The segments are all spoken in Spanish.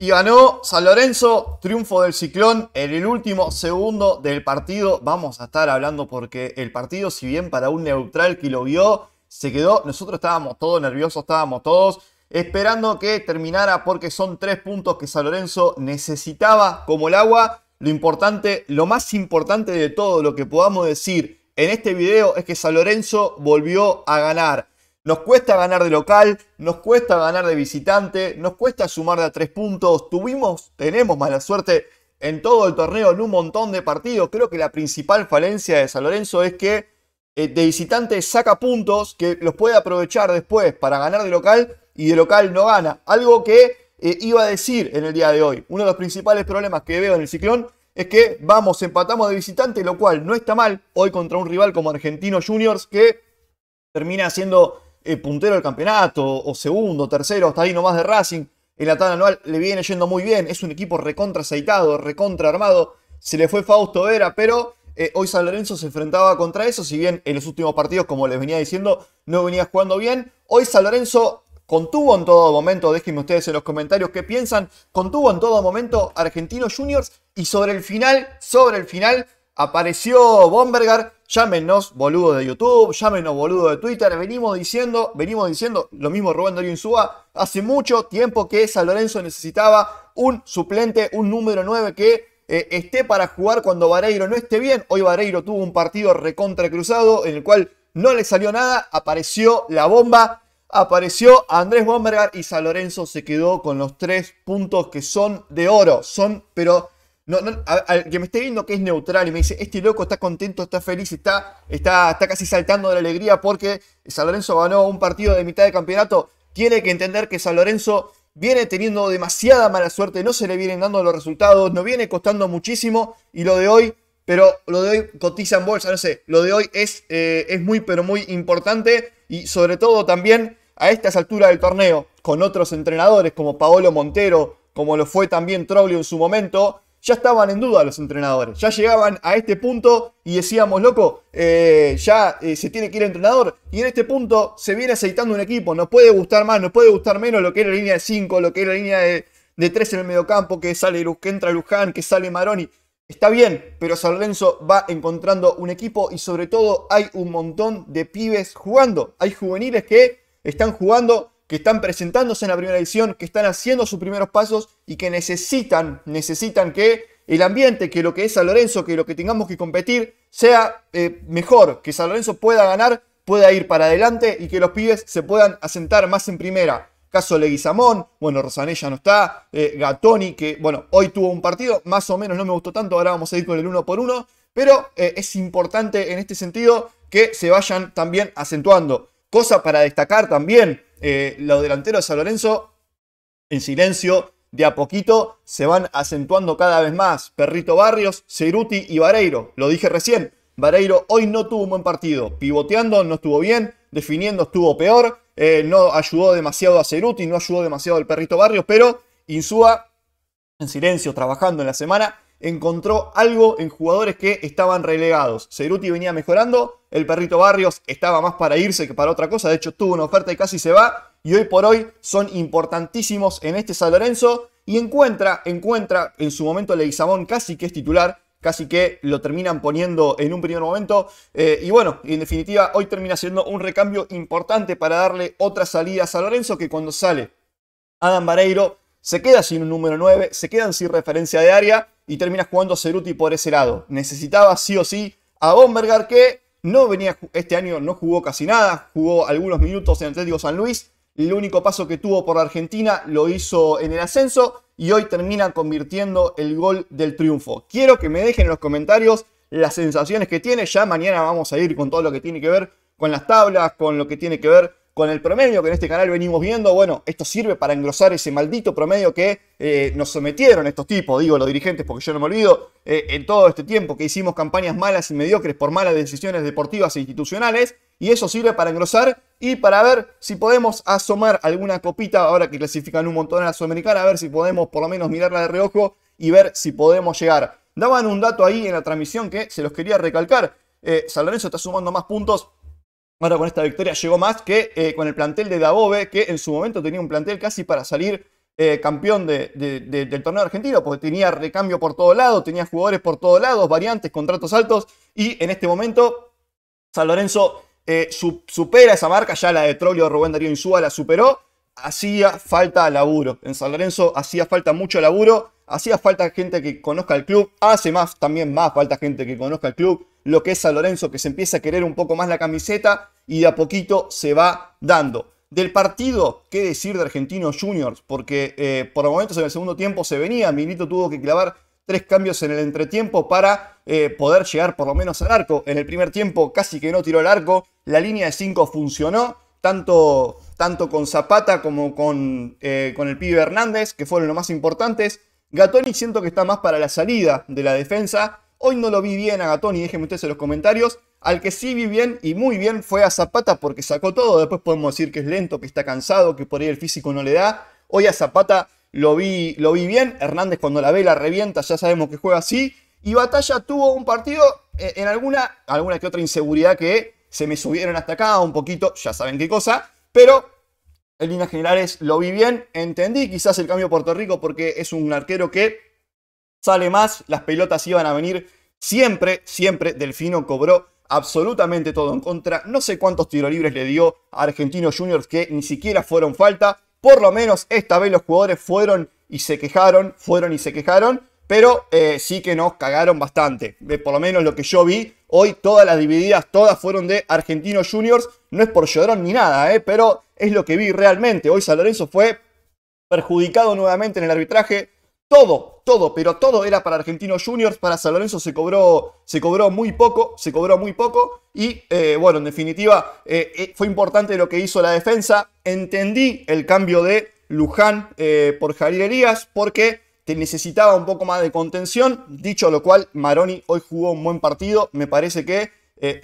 Y ganó San Lorenzo, triunfo del Ciclón en el último segundo del partido. Vamos a estar hablando porque el partido, si bien para un neutral que lo vio, se quedó. Nosotros estábamos todos nerviosos, estábamos todos esperando que terminara porque son tres puntos que San Lorenzo necesitaba como el agua. Lo importante, lo más importante de todo, lo que podamos decir en este video es que San Lorenzo volvió a ganar. Nos cuesta ganar de local, nos cuesta ganar de visitante, nos cuesta sumar de a tres puntos. Tuvimos, tenemos mala suerte en todo el torneo, en un montón de partidos. Creo que la principal falencia de San Lorenzo es que eh, de visitante saca puntos que los puede aprovechar después para ganar de local y de local no gana. Algo que eh, iba a decir en el día de hoy. Uno de los principales problemas que veo en el ciclón es que vamos, empatamos de visitante, lo cual no está mal hoy contra un rival como Argentino Juniors que termina siendo eh, puntero del campeonato, o segundo, tercero, hasta ahí nomás de Racing. En la anual le viene yendo muy bien, es un equipo recontra aceitado, recontra armado. Se le fue Fausto Vera, pero eh, hoy San Lorenzo se enfrentaba contra eso, si bien en los últimos partidos, como les venía diciendo, no venía jugando bien. Hoy San Lorenzo contuvo en todo momento, déjenme ustedes en los comentarios qué piensan, contuvo en todo momento Argentinos Juniors y sobre el final, sobre el final, apareció Bombergar Llámenos boludo de YouTube, llámenos boludo de Twitter. Venimos diciendo, venimos diciendo lo mismo Rubén Darío Insúa. Hace mucho tiempo que San Lorenzo necesitaba un suplente, un número 9 que eh, esté para jugar cuando Vareiro no esté bien. Hoy Vareiro tuvo un partido recontra cruzado en el cual no le salió nada. Apareció la bomba, apareció Andrés Bomberga y San Lorenzo se quedó con los tres puntos que son de oro. Son, pero al que me esté viendo que es neutral y me dice, este loco está contento, está feliz, está, está, está casi saltando de la alegría porque San Lorenzo ganó un partido de mitad de campeonato, tiene que entender que San Lorenzo viene teniendo demasiada mala suerte, no se le vienen dando los resultados, nos viene costando muchísimo y lo de hoy, pero lo de hoy cotiza en bolsa, no sé, lo de hoy es, eh, es muy, pero muy importante y sobre todo también a estas alturas del torneo, con otros entrenadores como Paolo Montero, como lo fue también Troglio en su momento, ya estaban en duda los entrenadores. Ya llegaban a este punto y decíamos, loco, eh, ya eh, se tiene que ir el entrenador. Y en este punto se viene aceitando un equipo. Nos puede gustar más, nos puede gustar menos lo que era la línea de 5, lo que era la línea de, 3 en el mediocampo, que, sale, que entra Luján, que sale Maroni. Está bien, pero San va encontrando un equipo y sobre todo hay un montón de pibes jugando. Hay juveniles que están jugando que están presentándose en la primera edición, que están haciendo sus primeros pasos y que necesitan, necesitan que el ambiente, que lo que es San Lorenzo, que lo que tengamos que competir sea eh, mejor, que San Lorenzo pueda ganar, pueda ir para adelante y que los pibes se puedan asentar más en primera. Caso Leguizamón, bueno, Rosanella no está, eh, Gatoni, que bueno, hoy tuvo un partido, más o menos no me gustó tanto, ahora vamos a ir con el uno por uno, pero eh, es importante en este sentido que se vayan también acentuando. Cosa para destacar también, eh, los delanteros de San Lorenzo, en silencio, de a poquito se van acentuando cada vez más. Perrito Barrios, Ceruti y Vareiro. Lo dije recién, Vareiro hoy no tuvo un buen partido. Pivoteando no estuvo bien, definiendo estuvo peor. Eh, no ayudó demasiado a Ceruti, no ayudó demasiado al Perrito Barrios, pero Insúa, en silencio, trabajando en la semana, encontró algo en jugadores que estaban relegados. Ceruti venía mejorando, el perrito Barrios estaba más para irse que para otra cosa, de hecho tuvo una oferta y casi se va, y hoy por hoy son importantísimos en este San Lorenzo, y encuentra, encuentra en su momento Leguizamón casi que es titular, casi que lo terminan poniendo en un primer momento. Eh, y bueno, en definitiva, hoy termina siendo un recambio importante para darle otra salida a San Lorenzo, que cuando sale Adam Vareiro se queda sin un número 9, se quedan sin referencia de área y termina jugando Ceruti por ese lado. Necesitaba sí o sí a Bombergar que no venía este año, no jugó casi nada, jugó algunos minutos en Atlético San Luis. El único paso que tuvo por Argentina lo hizo en el ascenso y hoy termina convirtiendo el gol del triunfo. Quiero que me dejen en los comentarios las sensaciones que tiene. Ya mañana vamos a ir con todo lo que tiene que ver con las tablas, con lo que tiene que ver con el promedio que en este canal venimos viendo, bueno, esto sirve para engrosar ese maldito promedio que eh, nos sometieron estos tipos, digo los dirigentes, porque yo no me olvido, eh, en todo este tiempo que hicimos campañas malas y mediocres por malas decisiones deportivas e institucionales, y eso sirve para engrosar y para ver si podemos asomar alguna copita, ahora que clasifican un montón a la Sudamericana, a ver si podemos por lo menos mirarla de reojo y ver si podemos llegar. Daban un dato ahí en la transmisión que se los quería recalcar. Eh, San está sumando más puntos Ahora con esta victoria llegó más que eh, con el plantel de Dabove, que en su momento tenía un plantel casi para salir eh, campeón del torneo argentino, porque tenía recambio por todos lados, tenía jugadores por todos lados, variantes, contratos altos, y en este momento San Lorenzo eh, supera esa marca, ya la de Troglio Rubén Darío Insúa la superó, hacía falta laburo, en San Lorenzo hacía falta mucho laburo, hacía falta gente que conozca el club, hace más también más falta gente que conozca el club, lo que es a Lorenzo, que se empieza a querer un poco más la camiseta y de a poquito se va dando. Del partido, ¿qué decir de Argentinos Juniors? Porque eh, por momentos en el segundo tiempo se venía, Milito tuvo que clavar tres cambios en el entretiempo para eh, poder llegar por lo menos al arco. En el primer tiempo casi que no tiró el arco, la línea de 5 funcionó, tanto, tanto, con Zapata como con, eh, con el pibe Hernández, que fueron los más importantes. Gatoni siento que está más para la salida de la defensa Hoy no lo vi bien a y déjenme ustedes en los comentarios. Al que sí vi bien y muy bien fue a Zapata porque sacó todo. Después podemos decir que es lento, que está cansado, que por ahí el físico no le da. Hoy a Zapata lo vi, lo vi bien. Hernández cuando la ve la revienta, ya sabemos que juega así. Y Batalla tuvo un partido eh, en alguna, alguna que otra inseguridad que se me subieron hasta acá un poquito, ya saben qué cosa. Pero en líneas generales lo vi bien, entendí quizás el cambio a Puerto Rico porque es un arquero que sale más, las pelotas iban a venir siempre, siempre. Delfino cobró absolutamente todo en contra. No sé cuántos tiros libres le dio a Argentinos Juniors que ni siquiera fueron falta. Por lo menos esta vez los jugadores fueron y se quejaron, fueron y se quejaron. Pero eh, sí que nos cagaron bastante. Eh, por lo menos lo que yo vi hoy, todas las divididas, todas fueron de Argentinos Juniors. No es por llorón ni nada, eh, pero es lo que vi realmente. Hoy San Lorenzo fue perjudicado nuevamente en el arbitraje todo, todo, pero todo era para Argentinos Juniors, para San Lorenzo se cobró, se cobró muy poco, se cobró muy poco y eh, bueno, en definitiva eh, eh, fue importante lo que hizo la defensa, entendí el cambio de Luján por Javier Elías porque te necesitaba un poco más de contención, dicho lo cual Maroni hoy jugó un buen partido, me parece que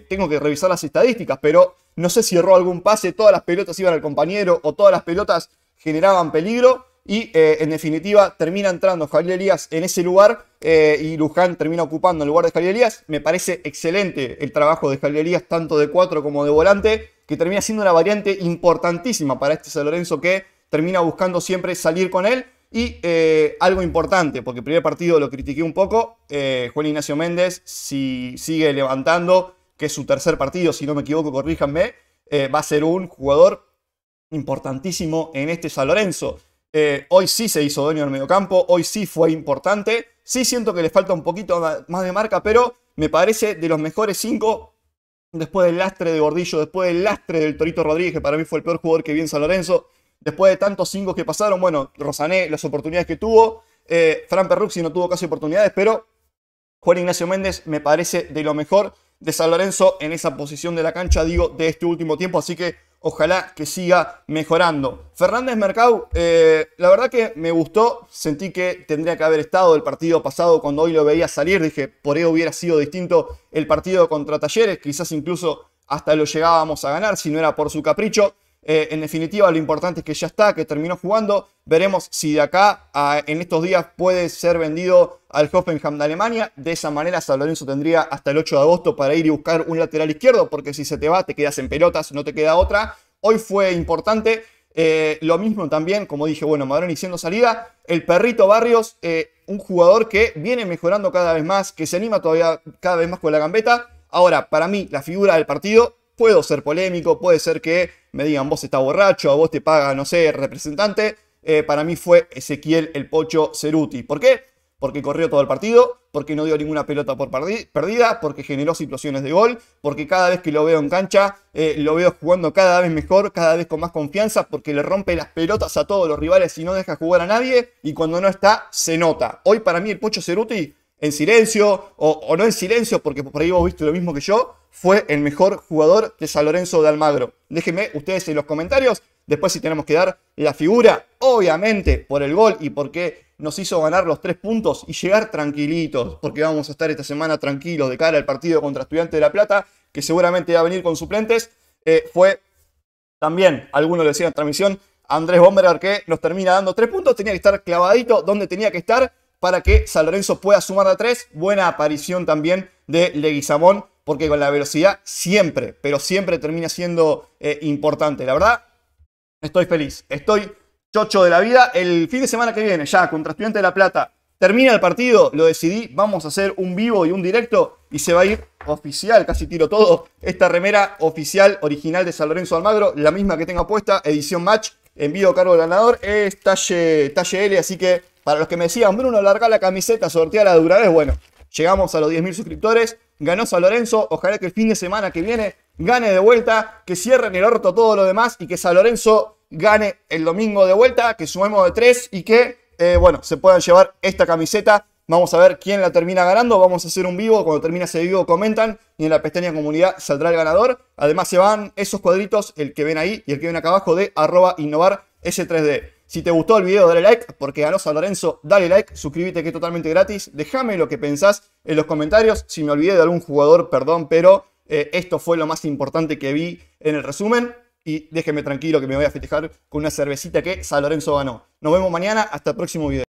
tengo que revisar las estadísticas, pero no sé si erró algún pase, todas las pelotas iban al compañero o todas las pelotas generaban peligro. Y eh, en definitiva termina entrando Javier Elías en ese lugar eh, y Luján termina ocupando el lugar de Javier Elías. Me parece excelente el trabajo de Javier Elías, tanto de cuatro como de volante, que termina siendo una variante importantísima para este San Lorenzo que termina buscando siempre salir con él. Y eh, algo importante, porque el primer partido lo critiqué un poco, Juan Ignacio Méndez, si sigue levantando, que es su tercer partido, si no me equivoco, corríjanme, va a ser un jugador importantísimo en este San Lorenzo. Eh, hoy sí se hizo dueño del mediocampo, hoy sí fue importante. Sí siento que le falta un poquito más de marca, pero me parece de los mejores cinco, después del lastre de Gordillo, después del lastre del Torito Rodríguez, que para mí fue el peor jugador que vi en San Lorenzo. Después de tantos cinco que pasaron, bueno, Rosané las oportunidades que tuvo. Eh, Fran Perruxi no tuvo casi oportunidades, pero Juan Ignacio Méndez me parece de lo mejor de San Lorenzo en esa posición de la cancha, digo, de este último tiempo. Así que Ojalá que siga mejorando. Fernández Mercado, eh, la verdad que me gustó. Sentí que tendría que haber estado el partido pasado cuando hoy lo veía salir. Dije, por ello hubiera sido distinto el partido contra Talleres. Quizás incluso hasta lo llegábamos a ganar si no era por su capricho. Eh, en definitiva, lo importante es que ya está, que terminó jugando. Veremos si de acá en estos días puede ser vendido al Hoffenheim de Alemania. De esa manera, San Lorenzo tendría hasta el 8 de agosto para ir y buscar un lateral izquierdo, porque si se te va, te quedas en pelotas, no te queda otra. Hoy fue importante. Eh, lo mismo también, como dije, bueno, Madroni siendo salida. El perrito Barrios, eh, un jugador que viene mejorando cada vez más, que se anima todavía cada vez más con la gambeta. Ahora, para mí, la figura del partido puedo ser polémico, puede ser que me digan vos estás borracho, a vos te paga, no sé, representante. Eh, para mí fue Ezequiel el Pocho Ceruti. ¿Por qué? Porque corrió todo el partido, porque no dio ninguna pelota por perdida, porque generó situaciones de gol, porque cada vez que lo veo en cancha, eh, lo veo jugando cada vez mejor, cada vez con más confianza, porque le rompe las pelotas a todos los rivales y no deja jugar a nadie, y cuando no está, se nota. Hoy para mí el Pocho Ceruti en silencio o, no en silencio, porque por ahí vos viste lo mismo que yo, fue el mejor jugador de San Lorenzo de Almagro. Déjenme ustedes en los comentarios. Después si tenemos que dar la figura, obviamente, por el gol y porque nos hizo ganar los tres puntos y llegar tranquilitos, porque vamos a estar esta semana tranquilos de cara al partido contra Estudiante de La Plata, que seguramente va a venir con suplentes, eh, fue también, algunos lo decían en transmisión, Andrés Bomberer que nos termina dando tres puntos, tenía que estar clavadito donde tenía que estar para que San Lorenzo pueda sumar a 3. Buena aparición también de Leguizamón, porque con la velocidad siempre, pero siempre termina siendo eh, importante. La verdad, estoy feliz, estoy chocho de la vida. El fin de semana que viene, ya contra Estudiante de La Plata, termina el partido, lo decidí, vamos a hacer un vivo y un directo y se va a ir oficial, casi tiro todo, esta remera oficial original de San Lorenzo Almagro, la misma que tengo puesta, edición match, envío cargo del ganador, es talle, talle L, así que para los que me decían, Bruno, larga la camiseta, sortea la de Bueno, llegamos a los 10.000 suscriptores. Ganó San Lorenzo. Ojalá que el fin de semana que viene gane de vuelta. Que cierren el orto todo lo demás. Y que San Lorenzo gane el domingo de vuelta. Que sumemos de 3 y que, eh, bueno, se puedan llevar esta camiseta. Vamos a ver quién la termina ganando. Vamos a hacer un vivo. Cuando termine ese vivo, comentan. Y en la pestaña comunidad saldrá el ganador. Además, se van esos cuadritos, el que ven ahí y el que ven acá abajo, de arroba innovar S3D. Si te gustó el video, dale like, porque ganó San Lorenzo, dale like, suscríbete que es totalmente gratis. Déjame lo que pensás en los comentarios. Si me olvidé de algún jugador, perdón, pero eh, esto fue lo más importante que vi en el resumen. Y déjeme tranquilo que me voy a festejar con una cervecita que San Lorenzo ganó. Nos vemos mañana, hasta el próximo video.